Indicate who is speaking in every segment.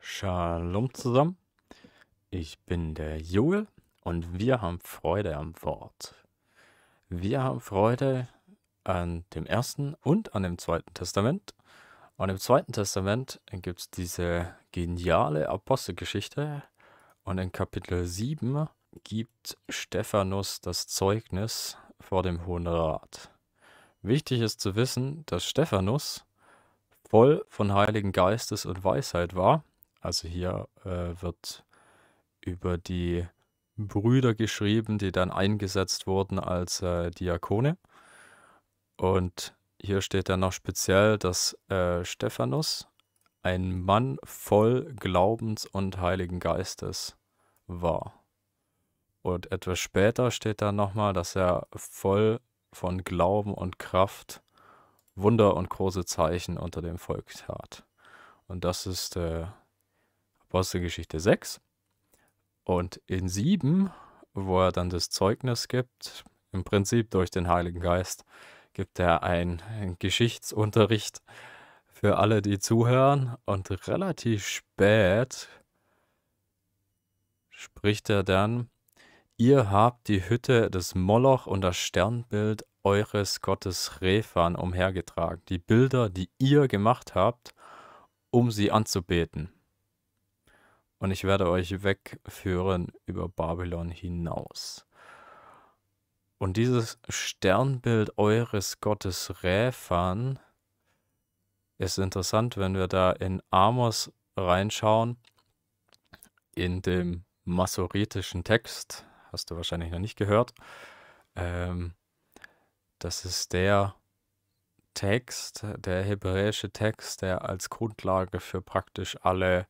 Speaker 1: Shalom zusammen, ich bin der Joel und wir haben Freude am Wort. Wir haben Freude an dem ersten und an dem zweiten Testament. Und im zweiten Testament gibt es diese geniale Apostelgeschichte und in Kapitel 7 gibt Stephanus das Zeugnis vor dem Hohen Rat. Wichtig ist zu wissen, dass Stephanus voll von Heiligen Geistes und Weisheit war also hier äh, wird über die Brüder geschrieben, die dann eingesetzt wurden als äh, Diakone. Und hier steht dann noch speziell, dass äh, Stephanus ein Mann voll Glaubens und Heiligen Geistes war. Und etwas später steht dann nochmal, dass er voll von Glauben und Kraft Wunder und große Zeichen unter dem Volk tat. Und das ist äh, Apostelgeschichte 6. Und in 7, wo er dann das Zeugnis gibt, im Prinzip durch den Heiligen Geist, gibt er einen Geschichtsunterricht für alle, die zuhören. Und relativ spät spricht er dann, ihr habt die Hütte des Moloch und das Sternbild eures Gottes Refan umhergetragen, die Bilder, die ihr gemacht habt, um sie anzubeten und ich werde euch wegführen über Babylon hinaus. Und dieses Sternbild eures Gottes Räfan ist interessant, wenn wir da in Amos reinschauen. In dem masoretischen Text, hast du wahrscheinlich noch nicht gehört, ähm, das ist der Text, der hebräische Text, der als Grundlage für praktisch alle äh,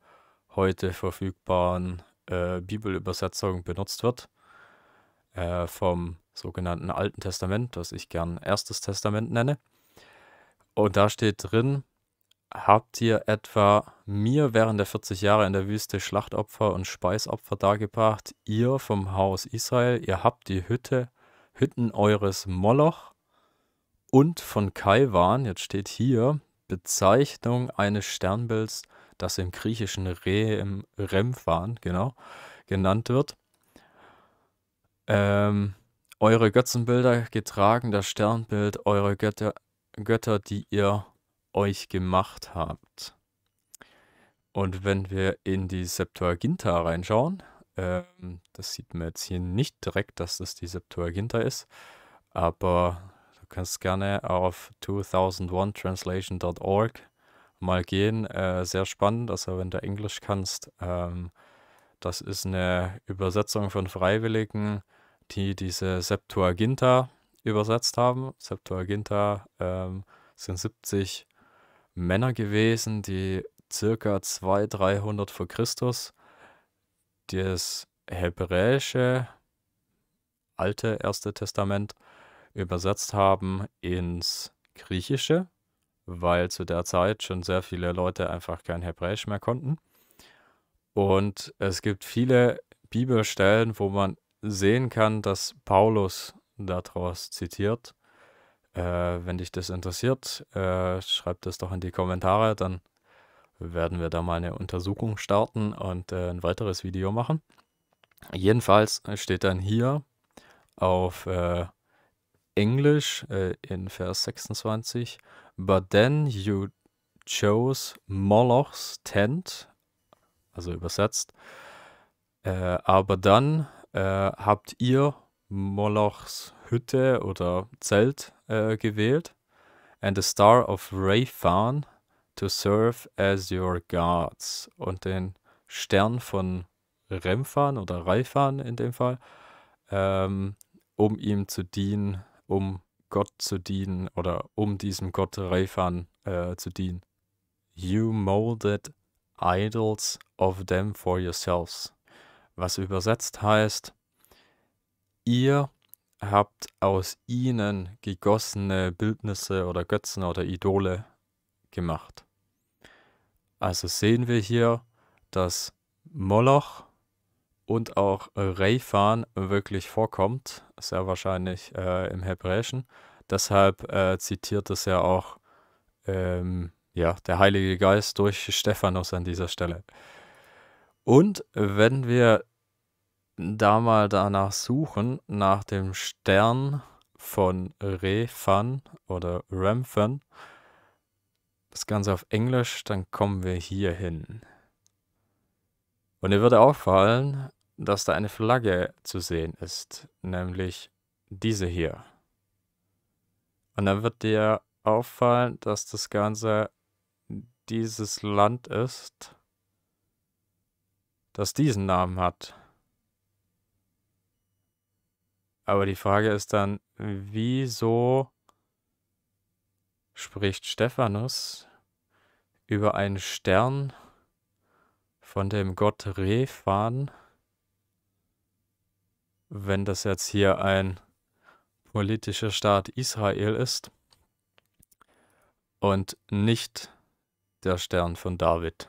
Speaker 1: heute verfügbaren äh, Bibelübersetzung benutzt wird. Äh, vom sogenannten Alten Testament, das ich gern Erstes Testament nenne. Und da steht drin, habt ihr etwa mir während der 40 Jahre in der Wüste Schlachtopfer und Speisopfer dargebracht, ihr vom Haus Israel, ihr habt die Hütte, Hütten eures Moloch und von Kaiwan, jetzt steht hier, Bezeichnung eines Sternbilds das im Griechischen Re Remphan, genau, genannt wird. Ähm, eure Götzenbilder getragen, das Sternbild eure Götter, Götter, die ihr euch gemacht habt. Und wenn wir in die Septuaginta reinschauen, ähm, das sieht man jetzt hier nicht direkt, dass das die Septuaginta ist, aber du kannst gerne auf 2001translation.org mal gehen. Äh, sehr spannend, also wenn du Englisch kannst. Ähm, das ist eine Übersetzung von Freiwilligen, die diese Septuaginta übersetzt haben. Septuaginta ähm, sind 70 Männer gewesen, die circa 200, 300 vor Christus das hebräische alte Erste Testament übersetzt haben ins Griechische weil zu der Zeit schon sehr viele Leute einfach kein Hebräisch mehr konnten. Und es gibt viele Bibelstellen, wo man sehen kann, dass Paulus daraus zitiert. Äh, wenn dich das interessiert, äh, schreib das doch in die Kommentare, dann werden wir da mal eine Untersuchung starten und äh, ein weiteres Video machen. Jedenfalls steht dann hier auf äh, Englisch äh, in Vers 26, But then you chose Molochs Tent, also übersetzt. Äh, aber dann äh, habt ihr Molochs Hütte oder Zelt äh, gewählt. And the Star of Raythan to serve as your guards. Und den Stern von Remfan oder Reifan in dem Fall, ähm, um ihm zu dienen, um Gott zu dienen oder um diesem Gott Reifan äh, zu dienen. You molded idols of them for yourselves. Was übersetzt heißt, ihr habt aus ihnen gegossene Bildnisse oder Götzen oder Idole gemacht. Also sehen wir hier, dass Moloch und auch äh, Reifan wirklich vorkommt, sehr wahrscheinlich äh, im Hebräischen. Deshalb äh, zitiert es ja auch ähm, ja, der Heilige Geist durch Stephanus an dieser Stelle. Und wenn wir da mal danach suchen, nach dem Stern von Refan oder Remphan, das Ganze auf Englisch, dann kommen wir hier hin. Und ihr würde auffallen, dass da eine Flagge zu sehen ist, nämlich diese hier. Und dann wird dir auffallen, dass das Ganze dieses Land ist, das diesen Namen hat. Aber die Frage ist dann, wieso spricht Stephanus über einen Stern von dem Gott Refan? wenn das jetzt hier ein politischer Staat Israel ist und nicht der Stern von David.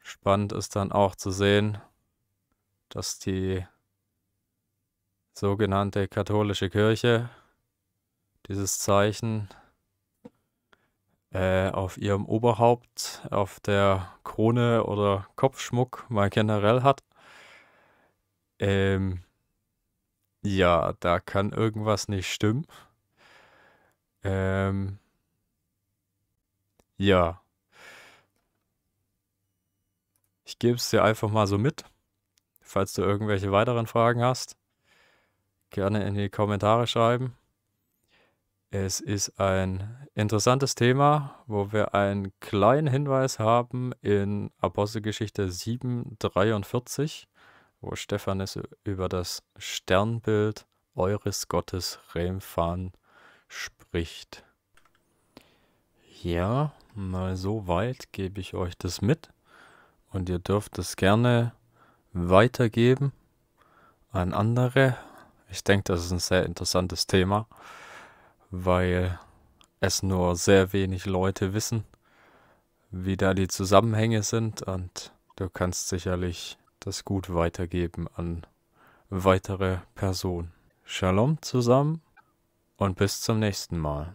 Speaker 1: Spannend ist dann auch zu sehen, dass die sogenannte katholische Kirche dieses Zeichen äh, auf ihrem Oberhaupt, auf der Krone oder Kopfschmuck mal generell hat ähm, ja, da kann irgendwas nicht stimmen. Ähm, ja. Ich gebe es dir einfach mal so mit. Falls du irgendwelche weiteren Fragen hast, gerne in die Kommentare schreiben. Es ist ein interessantes Thema, wo wir einen kleinen Hinweis haben in Apostelgeschichte 7, 43 wo Stephanus über das Sternbild eures Gottes Remfan spricht. Ja, mal so weit gebe ich euch das mit und ihr dürft es gerne weitergeben an andere. Ich denke, das ist ein sehr interessantes Thema, weil es nur sehr wenig Leute wissen, wie da die Zusammenhänge sind und du kannst sicherlich das Gut weitergeben an weitere Personen. Shalom zusammen und bis zum nächsten Mal.